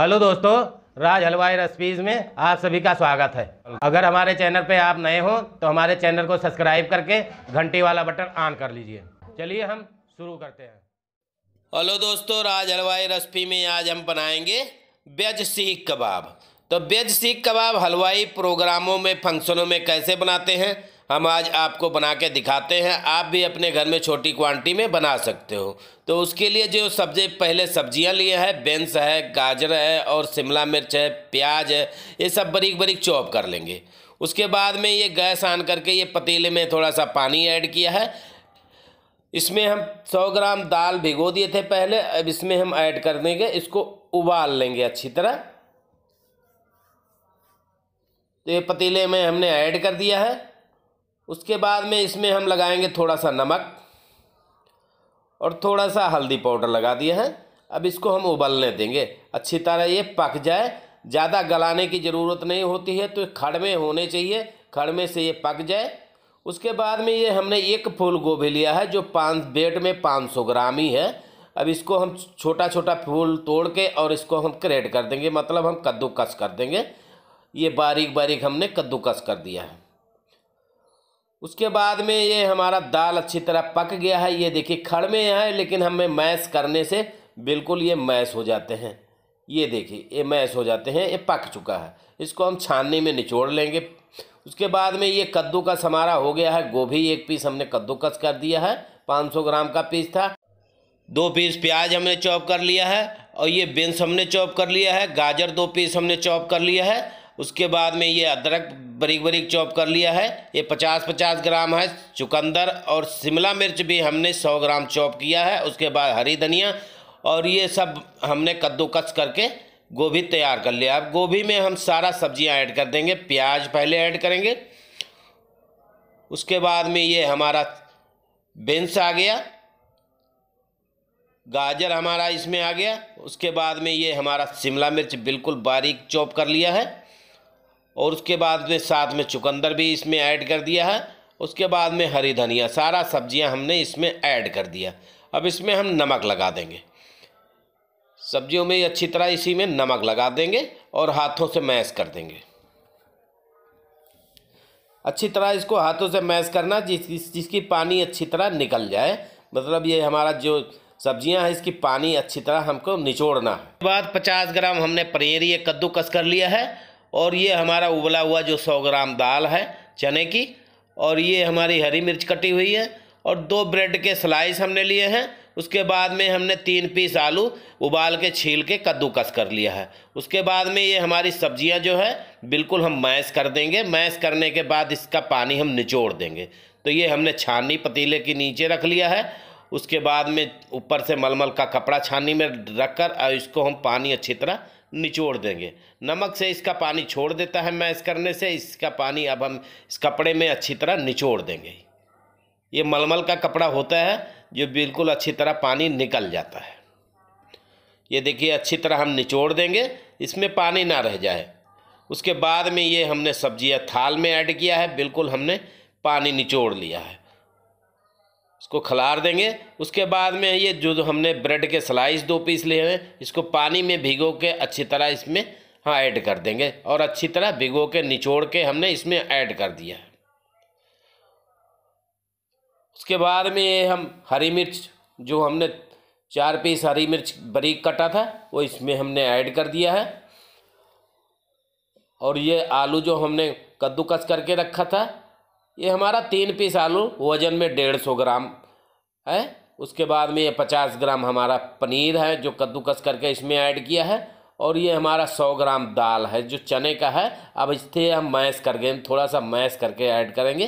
hello दोस्तों राज हलवाई recipes में आप सभी का स्वागत है अगर हमारे चैनल पे आप नए हो तो हमारे चैनल को सब्सक्राइब करके घंटी वाला बटन ऑन कर लीजिए चलिए हम शुरू करते हैं हेलो दोस्तों राज हलवाई रेसिपी में आज हम बनाएंगे बेज सीख कबाब तो बेज सीख कबाब हलवाई प्रोग्रामों में फंक्शनों में कैसे बनाते हैं हम आज आपको बना के दिखाते हैं आप भी अपने घर में छोटी क्वांटिटी में बना सकते हो तो उसके लिए जो सब्जी पहले सब्जियां लिए हैं बेंस है गाजर है और शिमला मिर्च है प्याज है ये सब बरीक बरीक चॉप कर लेंगे उसके बाद में ये गैस ऑन करके ये पतीले में थोड़ा सा पानी ऐड किया है इसमें हम 100 ग्राम दाल भिगो दिए थे पहले अब इसमें हम ऐड कर देंगे इसको उबाल लेंगे अच्छी तरह तो ये पतीले में हमने ऐड कर दिया है उसके बाद में इसमें हम लगाएंगे थोड़ा सा नमक और थोड़ा सा हल्दी पाउडर लगा दिए हैं अब इसको हम उबलने देंगे अच्छी तरह ये पक जाए ज़्यादा गलाने की ज़रूरत नहीं होती है तो खड़मे होने चाहिए खड़मे से ये पक जाए उसके बाद में ये हमने एक फूल गोभी लिया है जो पाँच बेड में पाँच सौ ग्राम ही है अब इसको हम छोटा छोटा फूल तोड़ के और इसको हम क्रेड कर देंगे मतलब हम कद्दूकस कर देंगे ये बारीक बारीक हमने कद्दूकस कर दिया है उसके बाद में ये हमारा दाल अच्छी तरह पक गया है ये देखिए खड़ में है लेकिन हमें मैश करने से बिल्कुल ये मैश हो जाते हैं ये देखिए ये मैश हो जाते हैं ये पक चुका है इसको हम छाननी में निचोड़ लेंगे उसके बाद में ये कद्दू का हमारा हो गया है गोभी एक पीस हमने कद्दूकस कर दिया है 500 ग्राम का पीस था दो पीस प्याज हमने चॉप कर लिया है और ये बेंस हमने चॉप कर लिया है गाजर दो पीस हमने चॉप कर लिया है उसके बाद में ये अदरक बरीक बरीक चॉप कर लिया है ये पचास पचास ग्राम है चुकंदर और शिमला मिर्च भी हमने सौ ग्राम चॉप किया है उसके बाद हरी धनिया और ये सब हमने कद्दूकस करके गोभी तैयार कर लिया अब गोभी में हम सारा सब्जियां ऐड कर देंगे प्याज पहले ऐड करेंगे उसके बाद में ये हमारा बेंस आ गया गाजर हमारा इसमें आ गया उसके बाद में ये हमारा शिमला मिर्च बिल्कुल बारीक चॉप कर लिया है और उसके बाद में साथ में चुकंदर भी इसमें ऐड कर दिया है उसके बाद में हरी धनिया सारा सब्जियां हमने इसमें ऐड कर दिया अब इसमें हम नमक लगा देंगे सब्जियों में अच्छी तरह इसी में नमक लगा देंगे और हाथों से मैश कर देंगे अच्छी तरह इसको हाथों से मैश करना जिस जिसकी पानी अच्छी तरह निकल जाए मतलब ये हमारा जो सब्जियां हैं इसकी पानी अच्छी तरह हमको निचोड़ना है बाद पचास ग्राम हमने पनीर ये कस कर लिया है और ये हमारा उबला हुआ जो सौ ग्राम दाल है चने की और ये हमारी हरी मिर्च कटी हुई है और दो ब्रेड के स्लाइस हमने लिए हैं उसके बाद में हमने तीन पीस आलू उबाल के छील के कद्दूकस कर लिया है उसके बाद में ये हमारी सब्जियां जो है बिल्कुल हम मैश कर देंगे मैश करने के बाद इसका पानी हम निचोड़ देंगे तो ये हमने छाननी पतीले के नीचे रख लिया है उसके बाद में ऊपर से मलमल का कपड़ा छानी में रख कर और इसको हम पानी अच्छी तरह निचोड़ देंगे नमक से इसका पानी छोड़ देता है मैश करने से इसका पानी अब हम इस कपड़े में अच्छी तरह निचोड़ देंगे ये मलमल का कपड़ा होता है जो बिल्कुल अच्छी तरह पानी निकल जाता है ये देखिए अच्छी तरह हम निचोड़ देंगे इसमें पानी ना रह जाए उसके बाद में ये हमने सब्ज़ियाँ थाल में ऐड किया है बिल्कुल हमने पानी निचोड़ लिया है इसको खलार देंगे उसके बाद में ये जो हमने ब्रेड के स्लाइस दो पीस लिए हैं इसको पानी में भिगो के अच्छी तरह इसमें हाँ ऐड कर देंगे और अच्छी तरह भिगो के निचोड़ के हमने इसमें ऐड कर दिया है उसके बाद में ये हम हरी मिर्च जो हमने चार पीस हरी मिर्च बरीक कटा था वो इसमें हमने ऐड कर दिया है और ये आलू जो हमने कद्दूकस करके रखा था ये हमारा तीन पीस आलू वज़न में डेढ़ सौ ग्राम है उसके बाद में ये पचास ग्राम हमारा पनीर है जो कद्दूकस करके इसमें ऐड किया है और ये हमारा सौ ग्राम दाल है जो चने का है अब इससे हम मैश करके थोड़ा सा मैश करके ऐड करेंगे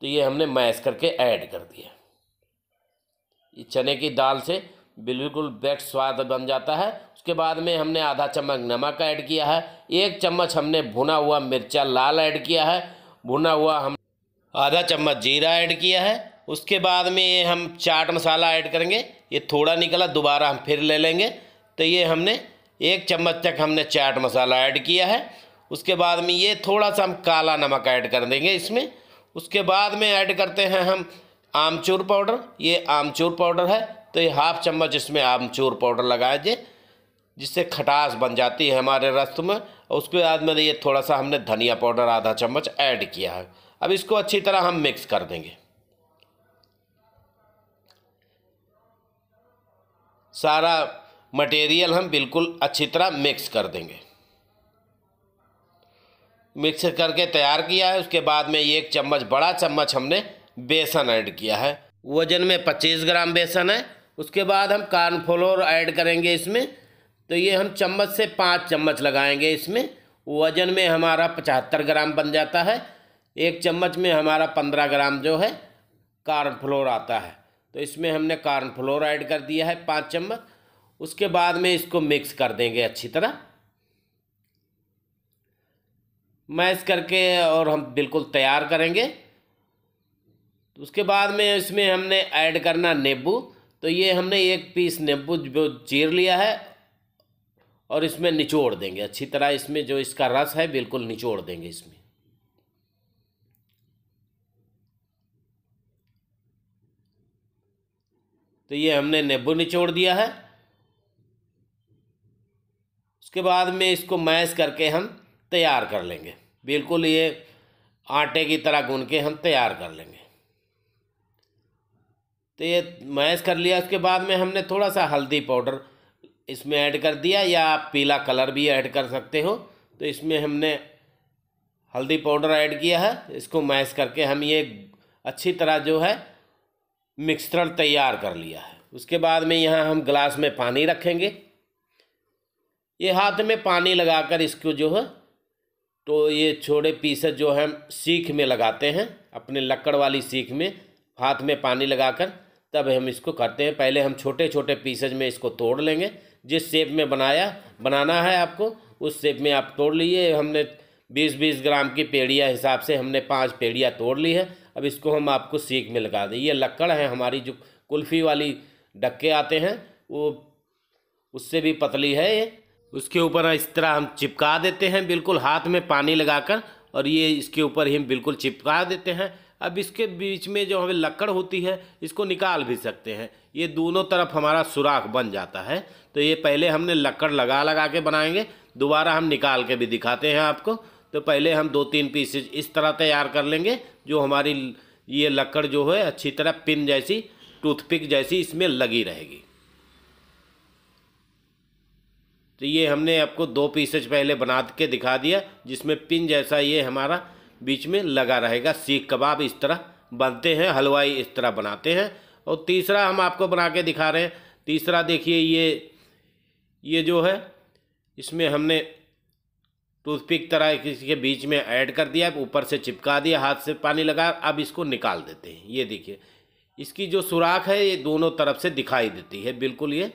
तो ये हमने मैश करके ऐड कर दिया ये चने की दाल से बिल्कुल बेस्ट स्वाद बन जाता है उसके बाद में हमने आधा चम्मच नमक ऐड किया है एक चम्मच हमने भुना हुआ मिर्चा लाल ऐड किया है भुना हुआ हम आधा चम्मच जीरा ऐड किया है उसके बाद में ये हम चाट मसाला ऐड करेंगे ये थोड़ा निकला दोबारा हम फिर ले लेंगे तो ये हमने एक चम्मच तक हमने चाट मसाला ऐड किया है उसके बाद में ये थोड़ा सा हम काला नमक ऐड कर देंगे इसमें उसके बाद में ऐड करते हैं हम आमचूर पाउडर ये आमचूर पाउडर है तो ये हाफ़ चम्मच इसमें आमचूर पाउडर लगा दिए जिससे खटास बन जाती है हमारे रस्त में और उसके बाद में ये थोड़ा सा हमने धनिया पाउडर आधा चम्मच ऐड किया है अब इसको अच्छी तरह हम मिक्स कर देंगे सारा मटेरियल हम बिल्कुल अच्छी तरह मिक्स कर देंगे मिक्स करके तैयार किया है उसके बाद में ये एक चम्मच बड़ा चम्मच हमने बेसन ऐड किया है वजन में 25 ग्राम बेसन है उसके बाद हम कॉर्नफ्लोर ऐड करेंगे इसमें तो ये हम चम्मच से पाँच चम्मच लगाएंगे इसमें वज़न में हमारा पचहत्तर ग्राम बन जाता है एक चम्मच में हमारा पंद्रह ग्राम जो है फ्लोर आता है तो इसमें हमने फ्लोर ऐड कर दिया है पाँच चम्मच उसके बाद में इसको मिक्स कर देंगे अच्छी तरह मैश करके और हम बिल्कुल तैयार करेंगे तो उसके बाद में इसमें हमने ऐड करना नींबू तो ये हमने एक पीस नींबू जो चीर लिया है और इसमें निचोड़ देंगे अच्छी तरह इसमें जो इसका रस है बिल्कुल निचोड़ देंगे इसमें तो ये हमने नींबू निचोड़ दिया है उसके बाद में इसको मैश करके हम तैयार कर लेंगे बिल्कुल ये आटे की तरह गून के हम तैयार कर लेंगे तो ये मैश कर लिया उसके बाद में हमने थोड़ा सा हल्दी पाउडर इसमें ऐड कर दिया या आप पीला कलर भी ऐड कर सकते हो तो इसमें हमने हल्दी पाउडर ऐड किया है इसको मैश करके हम ये अच्छी तरह जो है मिक्सचर तैयार कर लिया है उसके बाद में यहाँ हम ग्लास में पानी रखेंगे ये हाथ में पानी लगाकर इसको जो है तो ये छोटे पीसेस जो हम सीख में लगाते हैं अपने लकड़ वाली सीख में हाथ में पानी लगाकर तब हम इसको करते हैं पहले हम छोटे छोटे पीसेज में इसको तोड़ लेंगे जिस शेप में बनाया बनाना है आपको उस शेप में आप तोड़ लिए हमने बीस बीस ग्राम की पेड़िया हिसाब से हमने पाँच पेड़िया तोड़ ली है अब इसको हम आपको सीख में लगा दें ये लक्कड़ है हमारी जो कुल्फ़ी वाली डक्के आते हैं वो उससे भी पतली है ये उसके ऊपर इस तरह हम चिपका देते हैं बिल्कुल हाथ में पानी लगाकर और ये इसके ऊपर हम बिल्कुल चिपका देते हैं अब इसके बीच में जो हमें लकड़ होती है इसको निकाल भी सकते हैं ये दोनों तरफ हमारा सुराख बन जाता है तो ये पहले हमने लकड़ लगा लगा के बनाएंगे दोबारा हम निकाल के भी दिखाते हैं आपको तो पहले हम दो तीन पीसेज इस तरह तैयार कर लेंगे जो हमारी ये लकड़ जो है अच्छी तरह पिन जैसी टूथपिक जैसी इसमें लगी रहेगी तो ये हमने आपको दो पीसेज पहले बना के दिखा दिया जिसमें पिन जैसा ये हमारा बीच में लगा रहेगा सीख कबाब इस तरह बनते हैं हलवाई इस तरह बनाते हैं और तीसरा हम आपको बना के दिखा रहे हैं तीसरा देखिए ये ये जो है इसमें हमने टूथपिक तरह किसी के बीच में ऐड कर दिया ऊपर से चिपका दिया हाथ से पानी लगा अब इसको निकाल देते हैं ये देखिए इसकी जो सुराख है ये दोनों तरफ से दिखाई देती है बिल्कुल ये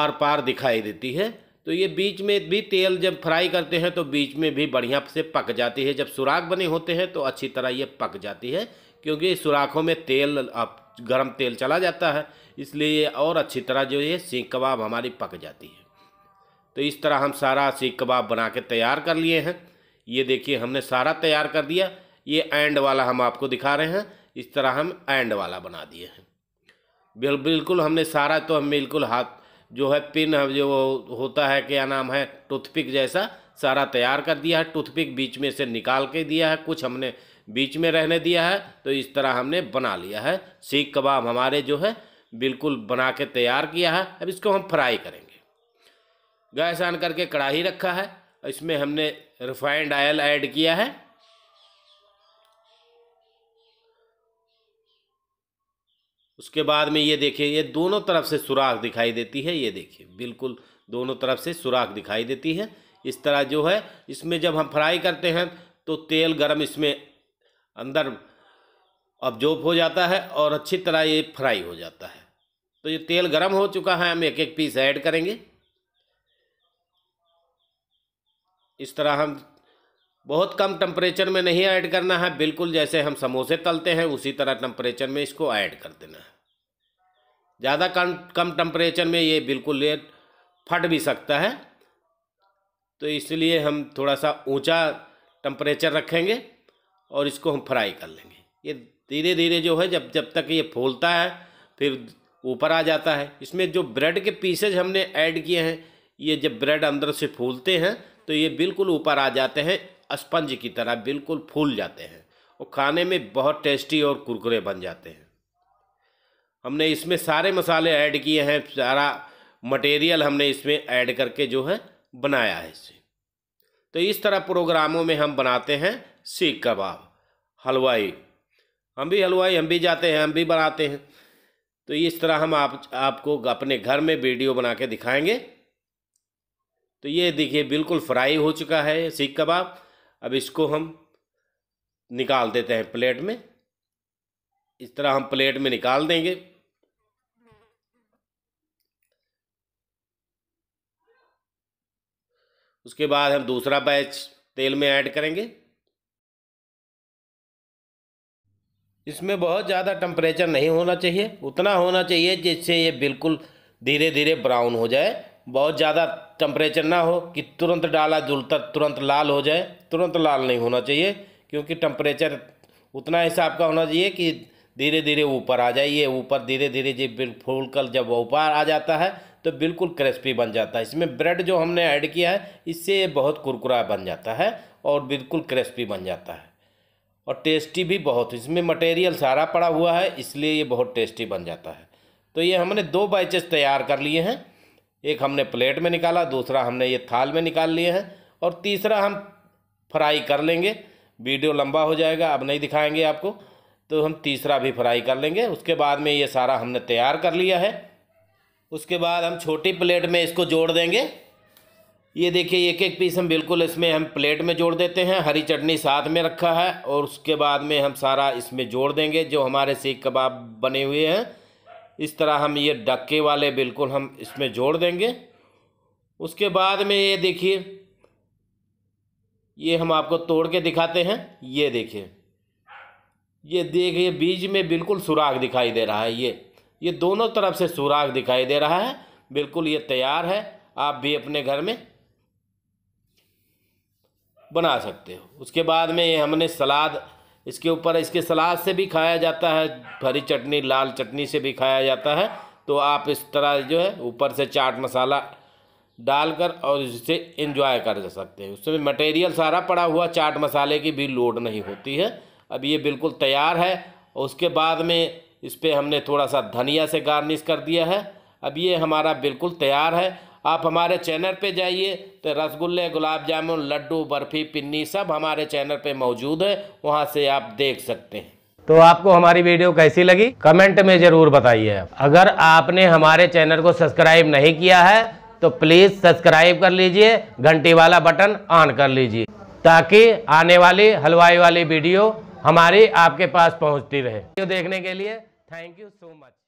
आर पार दिखाई देती है तो ये बीच में भी तेल जब फ्राई करते हैं तो बीच में भी बढ़िया से पक जाती है जब सुराख बने होते हैं तो अच्छी तरह ये पक जाती है क्योंकि सुराखों में तेल अब गर्म तेल चला जाता है इसलिए ये और अच्छी तरह जो ये सीख कबाब हमारी पक जाती है तो इस तरह हम सारा सीख कबाब बना के तैयार कर लिए हैं ये देखिए हमने सारा तैयार कर दिया ये एंड वाला हम आपको दिखा रहे हैं इस तरह हम एंड वाला बना दिए हैं बिल्कुल हमने सारा तो हम बिल्कुल हाथ जो है पिन जो होता है क्या नाम है टूथपिक जैसा सारा तैयार कर दिया है टूथपिक बीच में से निकाल के दिया है कुछ हमने बीच में रहने दिया है तो इस तरह हमने बना लिया है सीख कबाब हमारे जो है बिल्कुल बना के तैयार किया है अब इसको हम फ्राई करेंगे गैस ऑन करके कढ़ाई रखा है इसमें हमने रिफाइंड आयल ऐड किया है उसके बाद में ये देखिए ये दोनों तरफ से सुराख दिखाई देती है ये देखिए बिल्कुल दोनों तरफ से सुराख दिखाई देती है इस तरह जो है इसमें जब हम फ्राई करते हैं तो तेल गर्म इसमें अंदर ऑब्जॉर्ब हो जाता है और अच्छी तरह ये फ्राई हो जाता है तो ये तेल गर्म हो चुका है हम एक एक पीस ऐड करेंगे इस तरह हम बहुत कम टेम्परेचर में नहीं ऐड करना है बिल्कुल जैसे हम समोसे तलते हैं उसी तरह टेम्परेचर में इसको ऐड कर देना है ज़्यादा कम कम टम्परेचर में ये बिल्कुल लेट फट भी सकता है तो इसलिए हम थोड़ा सा ऊंचा टम्परेचर रखेंगे और इसको हम फ्राई कर लेंगे ये धीरे धीरे जो है जब जब तक ये फूलता है फिर ऊपर आ जाता है इसमें जो ब्रेड के पीसेज हमने ऐड किए हैं ये जब ब्रेड अंदर से फूलते हैं तो ये बिल्कुल ऊपर आ जाते हैं स्पंज की तरह बिल्कुल फूल जाते हैं और खाने में बहुत टेस्टी और कुरकुरे बन जाते हैं हमने इसमें सारे मसाले ऐड किए हैं सारा मटेरियल हमने इसमें ऐड करके जो है बनाया है इसे तो इस तरह प्रोग्रामों में हम बनाते हैं सीख कबाब हलवाई हम भी हलवाई हम भी जाते हैं हम भी बनाते हैं तो इस तरह हम आप आपको अपने घर में वीडियो बना के दिखाएंगे तो ये देखिए बिल्कुल फ्राई हो चुका है सीख कबाब अब इसको हम निकाल देते हैं प्लेट में इस तरह हम प्लेट में निकाल देंगे उसके बाद हम दूसरा बैच तेल में ऐड करेंगे इसमें बहुत ज़्यादा टम्परेचर नहीं होना चाहिए उतना होना चाहिए जिससे ये बिल्कुल धीरे धीरे ब्राउन हो जाए बहुत ज़्यादा टम्परेचर ना हो कि तुरंत डाला जुलता तुरंत लाल हो जाए तुरंत लाल नहीं होना चाहिए क्योंकि टम्परेचर उतना हिसाब का होना चाहिए कि धीरे धीरे ऊपर आ जाए ये ऊपर धीरे धीरे जी कर जब ऊपर आ जाता है तो बिल्कुल क्रिस्पी बन जाता है इसमें ब्रेड जो हमने ऐड किया है इससे ये बहुत कुरकुरा बन जाता है और बिल्कुल क्रिस्पी बन जाता है और टेस्टी भी बहुत इसमें मटेरियल सारा पड़ा हुआ है इसलिए ये बहुत टेस्टी बन जाता है तो ये हमने दो बैचेस तैयार कर लिए हैं एक हमने प्लेट में निकाला दूसरा हमने ये थाल में निकाल लिए हैं और तीसरा हम फ्राई कर लेंगे वीडियो लंबा हो जाएगा अब नहीं दिखाएंगे आपको तो हम तीसरा भी फ्राई कर लेंगे उसके बाद में ये सारा हमने तैयार कर लिया है उसके बाद हम छोटी प्लेट में इसको जोड़ देंगे ये देखिए एक एक पीस हम बिल्कुल इसमें हम प्लेट में जोड़ देते हैं हरी चटनी साथ में रखा है और उसके बाद में हम सारा इसमें जोड़ देंगे जो हमारे सीख कबाब बने हुए हैं इस तरह हम ये डक्के वाले बिल्कुल हम इसमें जोड़ देंगे उसके बाद में ये देखिए ये हम आपको तोड़ के दिखाते हैं ये देखिए ये देखिए बीज में बिल्कुल सुराख दिखाई दे रहा है ये ये दोनों तरफ से सुराख दिखाई दे रहा है बिल्कुल ये तैयार है आप भी अपने घर में बना सकते हो उसके बाद में ये हमने सलाद इसके ऊपर इसके सलाद से भी खाया जाता है हरी चटनी लाल चटनी से भी खाया जाता है तो आप इस तरह जो है ऊपर से चाट मसाला डालकर और इसे इन्जॉय कर सकते हैं उसमें मटेरियल सारा पड़ा हुआ चाट मसाले की भी लोड नहीं होती है अब ये बिल्कुल तैयार है उसके बाद में इस पर हमने थोड़ा सा धनिया से गार्निश कर दिया है अब ये हमारा बिल्कुल तैयार है आप हमारे चैनल पे जाइए तो रसगुल्ले गुलाब जामुन लड्डू बर्फ़ी पिन्नी सब हमारे चैनल पे मौजूद है वहाँ से आप देख सकते हैं तो आपको हमारी वीडियो कैसी लगी कमेंट में ज़रूर बताइए अगर आपने हमारे चैनल को सब्सक्राइब नहीं किया है तो प्लीज़ सब्सक्राइब कर लीजिए घंटी वाला बटन ऑन कर लीजिए ताकि आने वाली हलवाई वाली वीडियो हमारी आपके पास पहुंचती रहे वीडियो देखने के लिए thank you so much